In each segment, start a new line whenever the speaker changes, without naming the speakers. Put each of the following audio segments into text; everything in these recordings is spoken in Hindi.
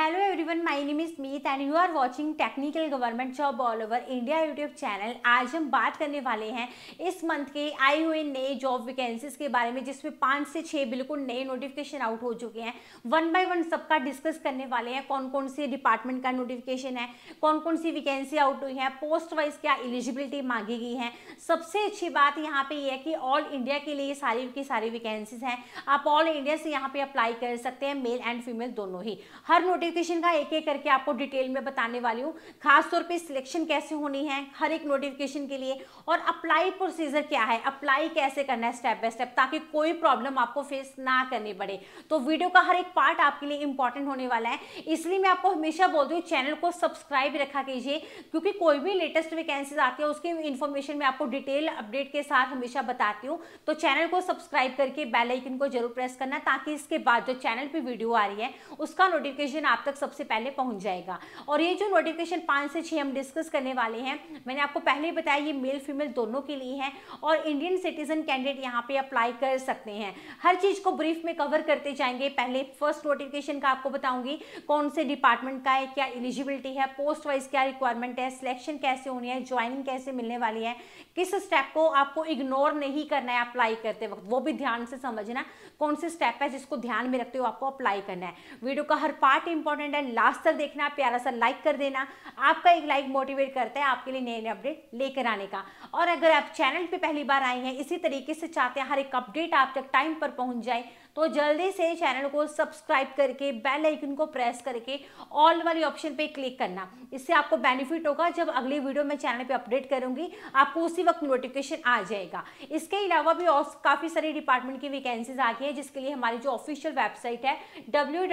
hello everyone my name is Meet and you are watching technical government job all over India YouTube channel आज हम बात करने वाले हैं इस मंथ के आए हुए नए जॉब वैकेंसीज के बारे में जिसमें पाँच से छः बिल्कुल नए नोटिफिकेशन आउट हो चुके हैं वन बाय वन सबका डिस्कस करने वाले हैं कौन कौन से डिपार्टमेंट का नोटिफिकेशन है कौन कौन सी वैकेंसी आउट हुई है पोस्ट वाइज क्या एलिजिबिलिटी मांगी गई है सबसे अच्छी बात यहाँ पे ये है कि ऑल इंडिया के लिए सारी की सारी वैकेंसीज हैं आप ऑल इंडिया से यहाँ पे अप्लाई कर सकते हैं मेल एंड फीमेल दोनों ही हर नोटिस नोटिफिकेशन का एक एक करके आपको डिटेल में बताने वाली हूँ खासतौर पे सिलेक्शन कैसे होनी है हर एक नोटिफिकेशन के लिए और अप्लाई प्रोसीजर क्या है अप्लाई कैसे करना है स्टेप बाय स्टेप ताकि कोई प्रॉब्लम आपको फेस ना करनी पड़े तो वीडियो का हर एक पार्ट आपके लिए इंपॉर्टेंट होने वाला है इसलिए मैं आपको हमेशा बोलती हूँ चैनल को सब्सक्राइब रखा कीजिए क्योंकि कोई भी लेटेस्ट वैकेंसीज आती है उसकी इन्फॉर्मेशन मैं आपको डिटेल अपडेट के साथ हमेशा बताती हूँ तो चैनल को सब्सक्राइब करके बेलाइकन को जरूर प्रेस करना ताकि इसके बाद जो चैनल पर वीडियो आ रही है उसका नोटिफिकेशन आप तक सबसे पहले पहुंच जाएगा और ये जो नोटिफिकेशन पाँच से छः हम डिस्कस करने वाले हैं मैंने आपको पहले ही बताया ये मेल फीमेल दोनों के लिए हैं और इंडियन सिटीजन कैंडिडेट यहाँ पे अप्लाई कर सकते हैं हर चीज़ को ब्रीफ में कवर करते जाएंगे पहले फर्स्ट नोटिफिकेशन का आपको बताऊँगी कौन से डिपार्टमेंट का है क्या एलिजिबिलिटी है पोस्ट वाइज क्या रिक्वायरमेंट है सिलेक्शन कैसे होनी है ज्वाइनिंग कैसे मिलने वाली है किस स्टेप को आपको इग्नोर नहीं करना है अप्लाई करते वक्त वो भी ध्यान से समझना कौन से स्टेप है जिसको ध्यान में रखते हुए आपको अप्लाई करना है वीडियो का हर पार्ट इंपॉर्टेंट है लास्ट तक देखना प्यारा सा लाइक कर देना आपका एक लाइक मोटिवेट करता है आपके लिए नए नए अपडेट लेकर आने का और अगर आप चैनल पर पहली बार आए हैं इसी तरीके से चाहते हैं हर एक अपडेट आप तक टाइम पर पहुंच जाए तो जल्दी से चैनल को सब्सक्राइब करके बेल आइकन को प्रेस करके ऑल वाली ऑप्शन पे क्लिक करना इससे आपको बेनिफिट होगा जब अगली वीडियो मैं चैनल पे अपडेट करूंगी आपको उसी वक्त नोटिफिकेशन आ जाएगा इसके अलावा भी और काफ़ी सारी डिपार्टमेंट की वैकेंसीज आ गई है जिसके लिए हमारी जो ऑफिशियल वेबसाइट है डब्ल्यू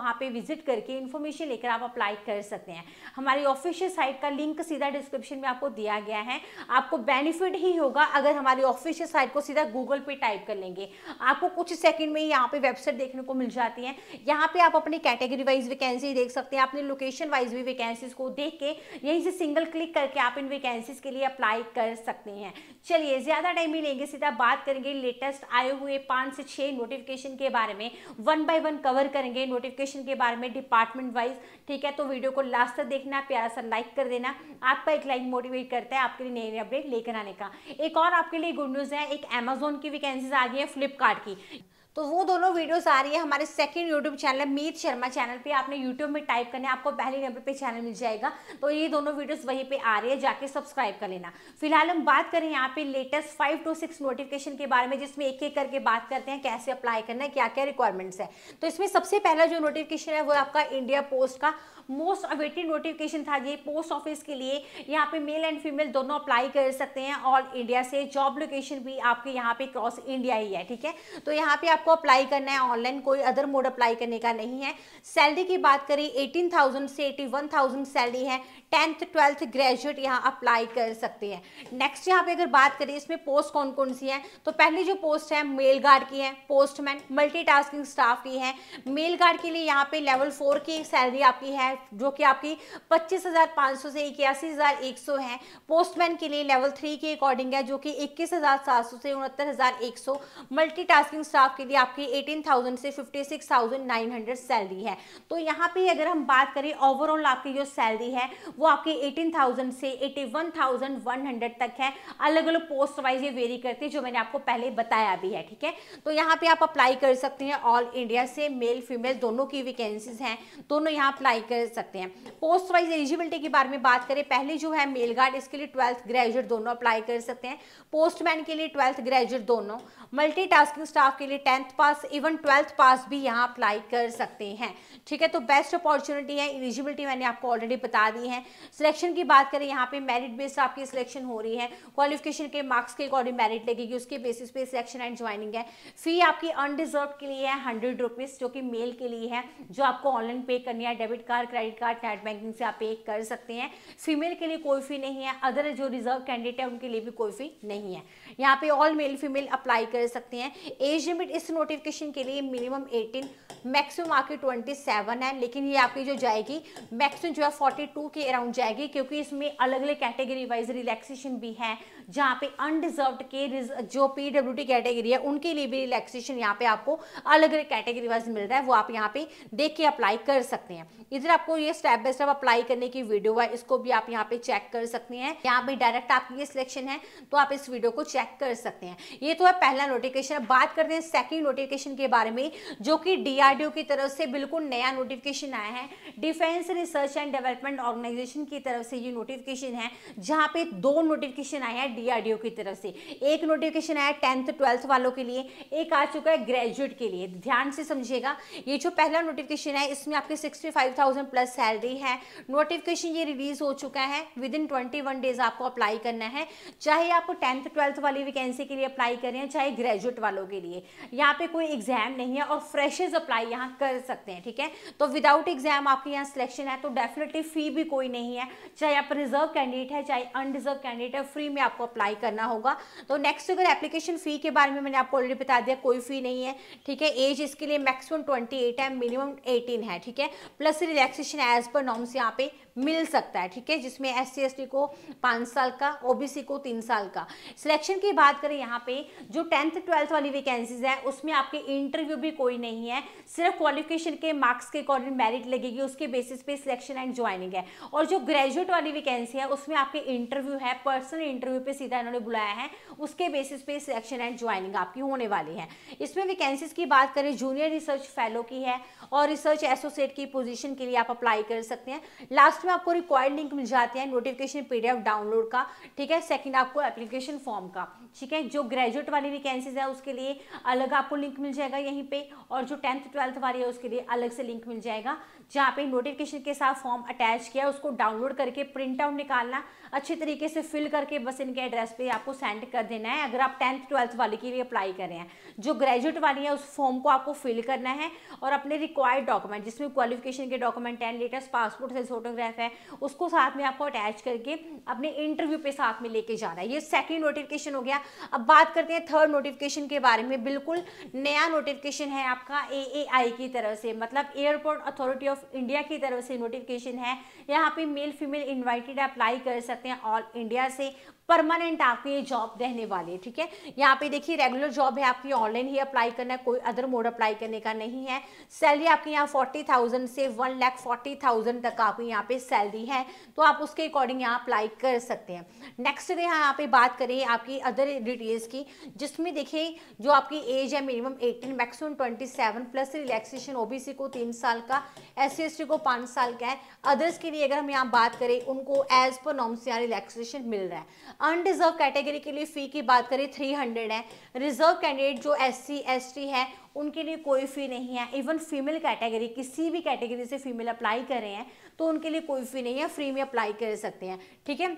वहाँ पर विजिट करके इन्फॉर्मेशन लेकर आप अप्लाई कर सकते हैं हमारी ऑफिशियल साइट का लिंक सीधा डिस्क्रिप्शन में आपको दिया गया है आपको बेनिफिट ही होगा अगर हमारी ऑफिशियल साइट को सीधा गूगल पे टाइप कर लेंगे आपको कुछ सेकंड में यहाँ पे वेबसाइट देखने को मिल जाती है यहाँ पे आप अपनी कैटेगरी वाइज वैकेंसी देख सकते हैं अपने लोकेशन वाइज भी वैकेंसीज को देख के यहीं से सिंगल क्लिक करके आप इन वैकेंसीज के लिए अप्लाई कर सकते हैं चलिए ज़्यादा टाइम भी लेंगे सीधा बात करेंगे लेटेस्ट आए हुए पांच से छह नोटिफिकेशन के बारे में वन बाय वन कवर करेंगे नोटिफिकेशन के बारे में डिपार्टमेंट वाइज ठीक है तो वीडियो को लास्ट तक देखना प्यारा सा लाइक कर देना आपका एक लाइक मोटिवेट करता है आपके लिए नई नई अपडेट लेकर आने का एक और आपके लिए गुड न्यूज़ है एक अमेजोन की वैकेंसीज आ गई है फ्लिपकार्ट स्टार्ट की तो वो दोनों वीडियोस आ रही है हमारे second YouTube channel Meet Sharma channel पे आपने यूट्यूब में टाइप करने आपको पहले नंबर पे चैनल मिल जाएगा तो ये दोनों वीडियोस वहीं पे आ रही है जाके सब्सक्राइब कर लेना फिलहाल हम बात करें यहाँ पे latest five two six notification के बारे में जिसमें एक एक करके बात करते हैं कैसे अप्लाई करना है क्या क्या रिक्वायरमेंट्स है तो इसमें सबसे पहला जो नोटिफिकेशन है वो आपका इंडिया पोस्ट का मोस्ट अवेटेड नोटिफिकेशन था ये पोस्ट ऑफिस के लिए यहाँ पे मेल एंड फीमेल दोनों अप्लाई कर सकते हैं ऑल इंडिया से जॉब लोकेशन भी आपके यहाँ पे क्रॉस इंडिया ही है ठीक है तो यहाँ पे आप आपको अप्लाई करना है ऑनलाइन कोई अदर मोड अप्लाई करने का नहीं है सैलरी की बात करें एटीन थाउजेंड से एटी वन थाउजेंड सैलरी है टेंथ ट्वेल्थ ग्रेजुएट यहाँ अप्लाई कर सकते हैं नेक्स्ट यहाँ पे अगर बात करें इसमें पोस्ट कौन कौन सी है तो पहली जो पोस्ट है मेल गार्ड की है पोस्टमैन मल्टीटास्किंग स्टाफ की है मेल गार्ड के लिए यहाँ पे लेवल फोर की सैलरी आपकी है जो कि आपकी पच्चीस हज़ार पाँच सौ से इक्यासी हज़ार एक सौ है पोस्टमैन के लिए लेवल थ्री के अकॉर्डिंग है जो कि इक्कीस हज़ार सात सौ से उनहत्तर हज़ार एक सौ मल्टीटास्किंग स्टाफ के यदि आपकी 18,000 से 56,900 सैलरी है तो यहाँ पे अगर हम बात करें ओवरऑल आपकी जो सैलरी है वो आपकी 18,000 से 81,100 तक है अलग अलग पोस्ट वाइज ये वेरी करती है जो मैंने आपको पहले बताया भी है ठीक है तो यहाँ पे आप अप्लाई कर सकते हैं ऑल इंडिया से मेल फीमेल दोनों की वैकेंसीज हैं दोनों यहाँ अप्लाई कर सकते हैं पोस्ट वाइज एलिजिबिलिटी के बारे में बात करें पहले जो है मेल गार्ड इसके लिए ट्वेल्थ ग्रेजुएट दोनों अप्लाई कर सकते हैं पोस्टमैन के लिए ट्वेल्थ ग्रेजुएट दोनों मल्टीटास्किंग स्टाफ के लिए tenth tenth pass even twelfth pass भी यहाँ अप्लाई कर सकते हैं ठीक है तो बेस्ट अपॉर्चुनिटी है एलिजिबिलिटी मैंने आपको ऑलरेडी बता दी है सिलेक्शन की बात करें यहाँ पे मेरिट बेस आपकी सिलेक्शन हो रही है क्वालिफिकेशन के मार्क्स के अकॉर्डिंग मेरिट लगेगी उसके बेसिस पे सिलेक्शन एंड ज्वाइनिंग है फी आपकी अनडिजर्व के लिए है हंड्रेड जो कि मेल के लिए है जो आपको ऑनलाइन पे करनी है debit card credit card net banking से आप पे कर सकते हैं फीमेल के लिए कोई फी नहीं है अदर जो रिजर्व कैंडिडेट है उनके लिए भी कोई फी नहीं है यहाँ पे ऑल मेल फीमेल अप्लाई कर सकते हैं एज लिमिट इस नोटिफिकेशन के लिए मिनिमम 18 मैक्सिमम आपकी 27 है लेकिन ये आपकी जो जाएगी मैक्सिमम जो है 42 के अराउंड जाएगी क्योंकि इसमें अलग अलग कैटेगरी वाइज रिलैक्सेशन भी है जहां पे अनडिजर्व के जो पीडब्ल्यूडी कैटेगरी है उनके लिए भी रिलैक्सेशन यहाँ पे आपको अलग अलग कैटेगरी वाइज मिल रहा है वो आप यहाँ पे देख के अप्लाई कर सकते हैं इधर आपको ये स्टेप बाय स्टेप अप्लाई करने की वीडियो है इसको भी आप यहाँ पे चेक कर सकते हैं यहाँ पे डायरेक्ट आपकी ये सिलेक्शन है तो आप इस वीडियो को चेक कर सकते हैं ये तो है पहला नोटिफिकेशन बात करते हैं सेकेंड नोटिफिकेशन के बारे में जो कि डीआरडीओ की तरफ से बिल्कुल नया नोटिफिकेशन आया है defence research and development organisation की तरफ से ये नोटिफिकेशन है जहाँ पे दो नोटिफिकेशन आए हैं डीआरडीओ की तरफ से एक नोटिफिकेशन आया टेंथ ट्वेल्थ वालों के लिए एक आ चुका है ग्रेजुएट के लिए ध्यान से समझिएगा ये जो पहला नोटिफिकेशन है इसमें आपके sixty five thousand plus salary है नोटिफिकेशन ये रिलीज हो चुका है within twenty one days आपको अप्लाई करना है चाहे आप टेंथ ट्वेल्थ वाली वैकेंसी के लिए अप्लाई करें चाहे ग्रेजुएट वालों के लिए यहाँ पे कोई एग्जाम नहीं है और फ्रेशेज अप्लाई यहाँ कर सकते हैं ठीक है तो विदाउट एग्जाम आपके यहाँ सिलेक्शन है तो डेफिनेटली फी भी कोई नहीं है चाहे आप रिजर्व कैंडिडेट है चाहे अनरिजर्व कैंडिडेट है फ्री में आपको अप्लाई करना होगा तो नेक्स्ट अगर एप्लीकेशन फ़ी के बारे में मैंने आपको ऑलरेडी बता दिया कोई फ़ी नहीं है ठीक है एज इसके लिए मैक्सिमम ट्वेंटी एट है मिनिमम एटीन है ठीक है plus relaxation as per norms यहाँ पे मिल सकता है ठीक है जिसमें एस सी को पाँच साल का ओ को तीन साल का सिलेक्शन की बात करें यहाँ पे जो टेंथ ट्वेल्थ वाली वैकेंसीज है उसमें आपके इंटरव्यू भी कोई नहीं है सिर्फ क्वालिफिकेशन के मार्क्स के अकॉर्डिंग मेरिट लगेगी उसके बेसिस पे सिलेक्शन एंड ज्वाइनिंग है और जो ग्रेजुएट वाली वैकेंसी है उसमें आपके इंटरव्यू है पर्सनल इंटरव्यू पे पे सीधा इन्होंने बुलाया है उसके बेसिस पे सिलेक्शन एंड ज्वाइनिंग आपकी होने वाली है इसमें वैकेंसीज की बात करें जूनियर रिसर्च फेलो की है और रिसर्च एसोसिएट की पोजिशन के लिए आप अप्लाई कर सकते हैं लास्ट में आपको रिक्वायर्ड लिंक मिल जाते हैं नोटिफिकेशन पी डाउनलोड का ठीक है सेकेंड आपको एप्लीकेशन फॉर्म का ठीक है जो ग्रेजुएट वाली वैकेंसीज है उसके लिए अलग आपको लिंक मिल जाएगा यहीं पर और जो टेंथ ट्वेल्थ वाली है उसके लिए अलग से लिंक मिल जाएगा जहाँ पे नोटिफिकेशन के साथ फॉर्म अटैच किया है उसको डाउनलोड करके प्रिंट आउट निकालना अच्छे तरीके से फिल करके बस इनके एड्रेस पे आपको सेंड कर देना है अगर आप टेंथ ट्वेल्थ वाले के लिए अप्लाई कर रहे हैं जो ग्रेजुएट वाली है उस फॉर्म को आपको फिल करना है और अपने रिक्वायर्ड डॉक्यूमेंट जिसमें क्वालिफिकेशन के डॉक्यूमेंट हैं लेटेस्ट पासपोर्ट साइज फोटोग्राफ है उसको साथ में आपको अटैच करके अपने इंटरव्यू पे साथ में लेके जाना है ये सेकेंड नोटिफिकेशन हो गया अब बात करते हैं थर्ड नोटिफिकेशन के बारे में बिल्कुल नया नोटिफिकेशन है आपका ए की तरफ से मतलब एयरपोर्ट अथॉरिटी ऑफ इंडिया की तरफ से नोटिफिकेशन है यहाँ पे मेल फीमेल इन्वाइटेड अप्लाई कर सकते हैं ऑल इंडिया से परमानेंट ये जॉब रहने वाली है ठीक है यहाँ पे देखिए रेगुलर जॉब है आपकी ऑनलाइन ही अप्लाई करना है कोई अदर मोड अप्लाई करने का नहीं है सैलरी आपकी यहाँ फोर्टी थाउजेंड से वन लैख फोर्टी थाउजेंड तक आपकी यहाँ पे सैलरी है तो आप उसके अकॉर्डिंग यहाँ अप्लाई कर सकते हैं नेक्स्ट अगर यहाँ पे बात करें आपकी अदर डिटेल्स की जिसमें देखिए जो आपकी एज है minimum eighteen maximum twenty seven plus relaxation OBC को तीन साल का एस सी को पाँच साल का है अदर्स के लिए अगर हम यहाँ बात करें उनको एज पर नॉम्स यहाँ रिलैक्सेशन मिल रहा है अनडिजर्व कैटेगरी के लिए फ़ी की बात करें थ्री हंड्रेड है रिजर्व कैंडिडेट जो एस सी एस टी है उनके लिए कोई फ़ी नहीं है इवन फीमेल कैटेगरी किसी भी कैटेगरी से फीमेल अप्लाई कर रहे हैं तो उनके लिए कोई फ़ी नहीं है फ्री में अप्लाई कर सकते हैं ठीक है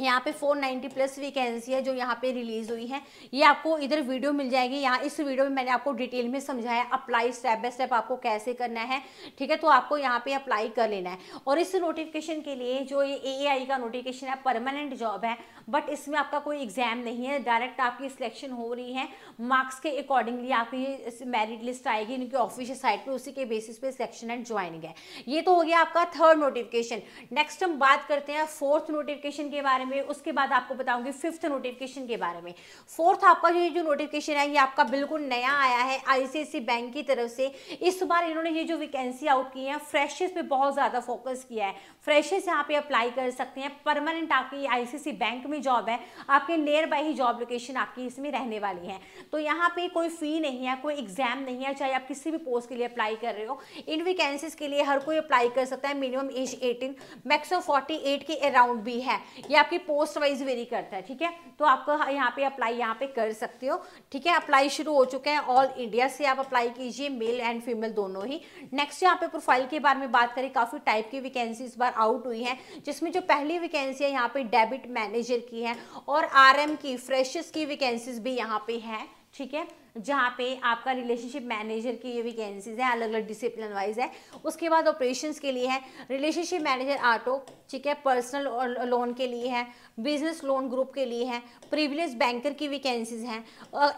यहाँ पे 490 प्लस वैकेंसी है जो यहाँ पे रिलीज हुई है ये आपको इधर वीडियो मिल जाएगी यहाँ इस वीडियो में मैंने आपको डिटेल में समझाया अप्लाई स्टेप बाय स्टेप आपको कैसे करना है ठीक है तो आपको यहाँ पे अप्लाई कर लेना है और इस नोटिफिकेशन के लिए जो ये ए का नोटिफिकेशन है परमानेंट जॉब है बट इसमें आपका कोई एग्जाम नहीं है डायरेक्ट आपकी सिलेक्शन हो रही है मार्क्स के अकॉर्डिंगली आपकी मेरिट लिस्ट आएगी इनकी ऑफिशियल साइट पर उसी के बेसिस पे सिलेक्शन एंड ज्वाइनिंग है ये तो हो गया आपका थर्ड नोटिफिकेशन नेक्स्ट हम बात करते हैं फोर्थ नोटिफिकेशन के बारे में हुए उसके बाद आपको बताऊंगी फिफ्थ नोटिफिकेशन के बारे में फोर्थ आपका ये जो नोटिफिकेशन है ये आपका बिल्कुल नया आया है आईसीआईसी बैंक की तरफ से इस बार इन्होंने ये जो वैकेंसी आउट की है फ्रेशर्स पे बहुत ज़्यादा फोकस किया है फ्रेशर्स यहाँ पे अप्लाई कर सकते हैं परमानेंट आपकी आईसीआईसी बैंक में जॉब है आपके नियर बाई ही जॉब लोकेशन आपकी इसमें रहने वाली है तो यहाँ पे कोई फ़ी नहीं है कोई एग्जाम नहीं है चाहे आप किसी भी पोस्ट के लिए अप्लाई कर रहे हो इन वैकेंसीज के लिए हर कोई अप्लाई कर सकता है minimum age eighteen maximum forty eight के अराउंड भी है या आपकी पोस्ट वाइज वेरी करता है ठीक है तो आप यहाँ पे अप्लाई यहाँ पे कर सकते हो ठीक है अप्लाई शुरू हो चुका है ऑल इंडिया से आप अप्लाई कीजिए मेल एंड फीमेल दोनों ही नेक्स्ट यहाँ पे प्रोफाइल के बारे में बात करें काफ़ी टाइप की वैकेंसी इस बार आउट हुई है जिसमें जो पहली वैकेंसी है यहाँ पे डेबिट मैनेजर की है और आर की फ्रेशर्स की वैकेंसीज भी यहाँ पे है ठीक है जहाँ पे आपका रिलेशनशिप मैनेजर की ये वैकेंसीज है अलग अलग डिसिप्लिन वाइज है उसके बाद ऑपरेशंस के लिए है रिलेशनशिप मैनेजर ऑटो ठीक है पर्सनल लोन के लिए है बिजनेस लोन ग्रुप के लिए हैं प्रिविलेज बैंकर की वैकेंसीज हैं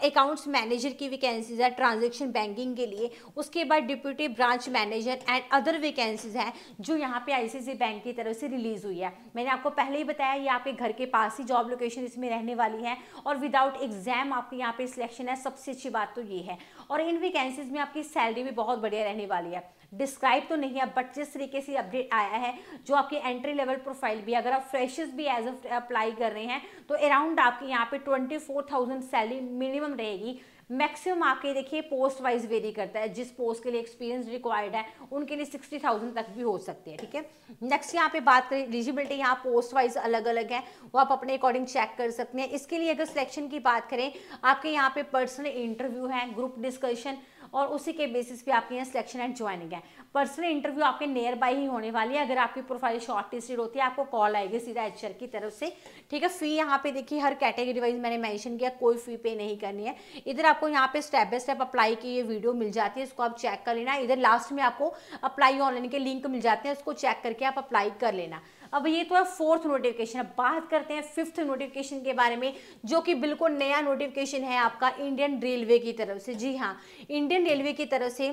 अकाउंट्स मैनेजर की वैकेंसीज है ट्रांजेक्शन बैंकिंग के लिए उसके बाद deputy branch manager and other vacancies हैं जो यहाँ पे आई बैंक की तरफ से रिलीज़ हुई है मैंने आपको पहले ही बताया ये आपके घर के पास ही जॉब लोकेशन इसमें रहने वाली है और विदाउट एग्जाम आपके यहाँ पे सिलेक्शन है सबसे अच्छी बात तो ये है और इन वैकेंसीज में आपकी सैलरी भी बहुत बढ़िया रहने वाली है डिस्क्राइब तो नहीं है बट जिस तरीके से अपडेट आया है जो आपकी एंट्री लेवल प्रोफाइल भी अगर आप फ्रेशर्स भी एज अप्लाई कर रहे हैं तो अराउंड आपके यहाँ पे twenty four thousand salary minimum रहेगी मैक्सिमम आपके देखिए पोस्ट वाइज वेरी करता है जिस पोस्ट के लिए एक्सपीरियंस रिक्वायर्ड है उनके लिए सिक्सटी थाउजेंड तक भी हो सकती है ठीक है नेक्स्ट यहाँ पे बात करें एलिजिबिलिटी यहाँ पोस्ट वाइज अलग अलग है वो आप अपने अकॉर्डिंग चेक कर सकते हैं इसके लिए अगर सिलेक्शन की बात करें आपके यहाँ पे पर्सनल इंटरव्यू है ग्रुप डिस्कशन और उसी के बेसिस पे आपके यहाँ सिलेक्शन एंड ज्वाइनिंग है पर्सनल इंटरव्यू आपके नियर बाई ही होने वाली है अगर आपकी प्रोफाइल शॉर्ट लिस्टेड होती है आपको कॉल आएगी सीधा एच की तरफ से ठीक है फी यहाँ पे देखिए हर कैटेगरी वाइज मैंने मैंशन किया कोई फी पे नहीं करनी है इधर आपको यहाँ पे स्टेप बाय स्टेप अप्लाई की ये वीडियो मिल जाती है इसको आप चेक कर लेना इधर लास्ट में आपको अप्लाई ऑनलाइन के लिंक मिल जाते हैं उसको चेक करके आप अप्लाई कर लेना अब ये तो है फोर्थ नोटिफिकेशन अब बात करते हैं फिफ्थ नोटिफिकेशन के बारे में जो कि बिल्कुल नया नोटिफिकेशन है आपका इंडियन रेलवे की तरफ से जी हाँ इंडियन रेलवे की तरफ से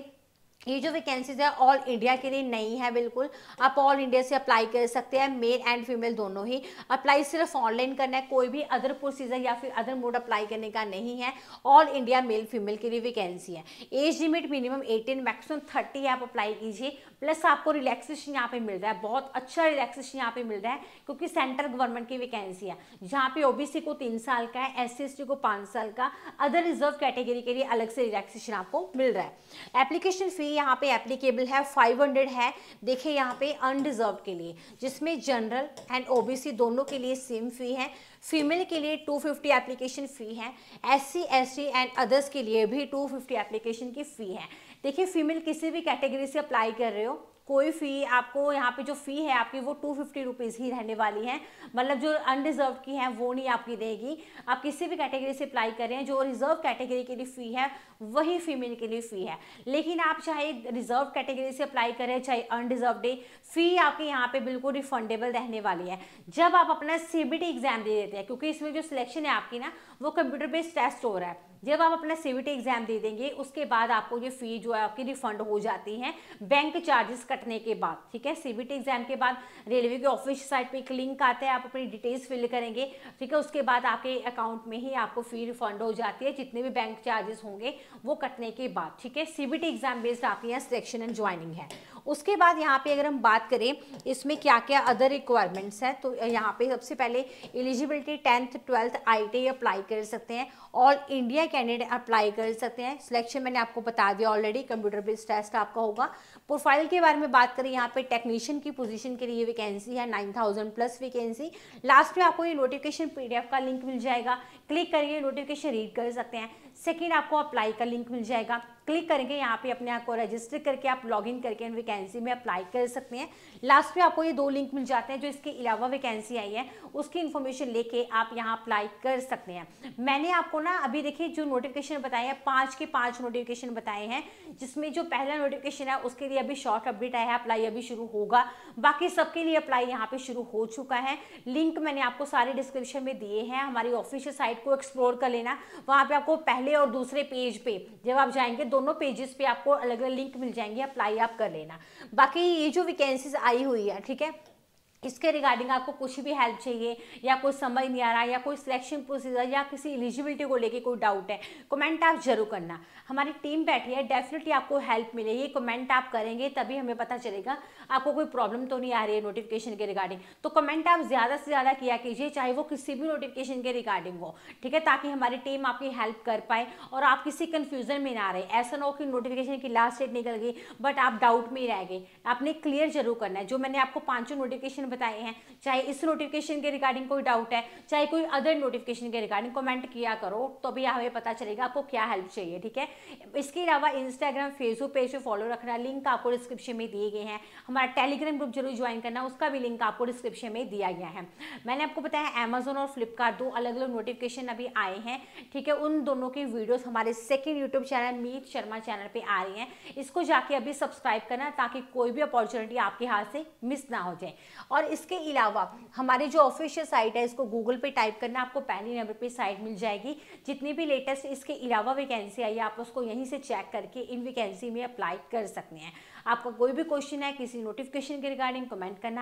ये जो वैकेंसीज है ऑल इंडिया के लिए नहीं है बिल्कुल आप ऑल इंडिया से अप्लाई कर सकते हैं मेल एंड फीमेल दोनों ही अप्लाई सिर्फ ऑनलाइन करना है कोई भी अदर प्रोसीजर या फिर अदर मोड अप्लाई करने का नहीं है ऑल इंडिया मेल फीमेल के लिए वैकेंसी है एज लिमिट मिनिमम 18 मैक्सिमम 30 आप अप्लाई कीजिए प्लस आपको रिलैक्सेशन यहाँ पे मिल रहा है बहुत अच्छा रिलैक्सेशन यहाँ पे मिल रहा है क्योंकि सेंट्रल गवर्नमेंट की वैकेंसी है जहाँ पे ओबीसी को तीन साल का है एस सी को पाँच साल का अदर रिजर्व कैटेगरी के लिए अलग से रिलैक्सेशन आपको मिल रहा है एप्लीकेशन फ़ी यहाँ पे एप्लीकेबल है फाइव है देखिए यहाँ पे अनडिजर्व के लिए जिसमें जनरल एंड ओ दोनों के लिए सेम फी है फीमेल के लिए 250 एप्लीकेशन फ़ी है एस सी एंड अदर्स के लिए भी 250 एप्लीकेशन की फ़ी है देखिए फीमेल किसी भी कैटेगरी से अप्लाई कर रहे हो कोई फ़ी आपको यहाँ पे जो फ़ी है आपकी वो टू फिफ्टी रुपीज़ ही रहने वाली है मतलब जो अनरिजर्व की है वो नहीं आपकी रहेगी आप किसी भी कैटेगरी से अप्लाई करें जो रिजर्व कैटेगरी के लिए फ़ी है वही फीमेल के लिए फ़ी है लेकिन आप चाहे रिजर्व कैटेगरी से अप्लाई करें चाहे अनरिजर्व डे फ़ी आपके यहाँ पे बिल्कुल रिफंडेबल रहने वाली है जब आप अपना सी एग्ज़ाम दे देते हैं क्योंकि इसमें जो सिलेक्शन है आपकी ना वो कंप्यूटर बेस्ड टेस्ट हो रहा है जब आप अपना सीबीटी एग्जाम दे देंगे उसके बाद आपको ये फी जो है आपकी रिफंड हो जाती है बैंक चार्जेस कटने के बाद ठीक है सीबीटी एग्जाम के बाद रेलवे के ऑफिस साइट पे एक लिंक आता है आप अपनी डिटेल्स फिल करेंगे ठीक है उसके बाद आपके अकाउंट में ही आपको फी रिफंड हो जाती है जितने भी बैंक चार्जेस होंगे वो कटने के बाद ठीक है सीबीटी एग्जाम बेस्ड आपकी यहाँ सिलेक्शन एंड ज्वाइनिंग है उसके बाद यहाँ पे अगर हम बात करें इसमें क्या क्या अदर रिक्वायरमेंट्स हैं तो यहाँ पे सबसे पहले एलिजिबिलिटी टेंथ ट्वेल्थ आई अप्लाई कर सकते हैं ऑल इंडिया कैंडिडेट अप्लाई कर सकते हैं सिलेक्शन मैंने आपको बता दिया ऑलरेडी कंप्यूटर बेस्ड टेस्ट आपका होगा प्रोफाइल के बारे में बात करें यहाँ पे टेक्नीशियन की पोजीशन के लिए वैकेंसी है 9000 प्लस वैकेंसी लास्ट में आपको ये नोटिफिकेशन पीडीएफ का लिंक मिल जाएगा क्लिक करिए नोटिफिकेशन रीड कर सकते हैं सेकेंड आपको अप्लाई का लिंक मिल जाएगा क्लिक करेंगे यहाँ पे अपने आप को रजिस्टर करके आप लॉग इन करके इन वैकेंसी में अप्लाई कर सकते हैं लास्ट में आपको ये दो लिंक मिल जाते हैं जो इसके अलावा वैकेंसी आई है उसकी इन्फॉर्मेशन लेके आप यहाँ अप्लाई कर सकते हैं मैंने आपको ना अभी देखिए जो नोटिफिकेशन बताए हैं पाँच के पाँच नोटिफिकेशन बताए हैं जिसमें जो पहला नोटिफिकेशन है उसके लिए अभी शॉर्ट अपडेट आया है अप्लाई अभी शुरू होगा बाकी सबके लिए अप्लाई यहाँ पर शुरू हो चुका है लिंक मैंने आपको सारे डिस्क्रिप्शन में दिए हैं हमारी ऑफिशियल साइट को एक्सप्लोर कर लेना वहाँ पर आपको पहले और दूसरे पेज पर जब आप जाएंगे दोनों दोनों पेजेस पे आपको अलग अलग लिंक मिल जाएंगे अप्लाई आप कर लेना बाकी ये जो वैकेंसीज आई हुई है ठीक है इसके रिगार्डिंग आपको कुछ भी हेल्प चाहिए या कोई समझ नहीं आ रहा या कोई सिलेक्शन प्रोसीजर या किसी एलिजिबिलिटी को लेके कोई डाउट है कमेंट आप जरूर करना हमारी टीम बैठी है डेफिनेटली आपको हेल्प मिलेगी कमेंट आप करेंगे तभी हमें पता चलेगा आपको कोई प्रॉब्लम तो नहीं आ रही है नोटिफिकेशन के रिगार्डिंग तो कमेंट आप ज़्यादा से ज़्यादा किया कीजिए चाहे वो किसी भी नोटिफिकेशन के रिगार्डिंग हो ठीक है ताकि हमारी टीम आपकी हेल्प कर पाए और आप किसी कन्फ्यूज़न में ना रहे ऐसा ना हो कि नोटिफिकेशन की लास्ट डेट निकल गई बट आप डाउट में ही रह गए आपने क्लियर जरूर करना है जो मैंने आपको पाँचों नोटिफिकेशन बताए हैं चाहे इस नोटिफिकेशन के रिगार्डिंग कोई डाउट है चाहे कोई अदर नोटिफिकेशन के रिगार्डिंग कमेंट किया करो तो भी हमें पता चलेगा आपको क्या हेल्प चाहिए ठीक है इसके अलावा इंस्टाग्राम फेसबुक पेज पर फॉलो रखना लिंक आपको डिस्क्रिप्शन में दिए गए हैं हमारा टेलीग्राम ग्रुप जरूर ज्वाइन करना उसका भी लिंक आपको डिस्क्रिप्शन में दिया गया है मैंने आपको बताया अमेजोन और फ्लिपकार्ट दो अलग अलग नोटिफिकेशन अभी आए हैं ठीक है उन दोनों की वीडियोज हमारे second YouTube channel Meet Sharma channel पर आ रही है इसको जाके अभी सब्सक्राइब करना ताकि कोई भी अपॉर्चुनिटी आपके हाथ से मिस ना हो जाए और और इसके अलावा हमारे जो ऑफिशियल साइट है इसको गूगल पे टाइप करना आपको पहले नंबर पे साइट मिल जाएगी जितनी भी लेटेस्ट इसके अलावा वैकेंसी आई है आप उसको यहीं से चेक करके इन वैकेंसी में अप्लाई कर सकते हैं आपका कोई भी क्वेश्चन है किसी नोटिफिकेशन के रिगार्डिंग कमेंट करना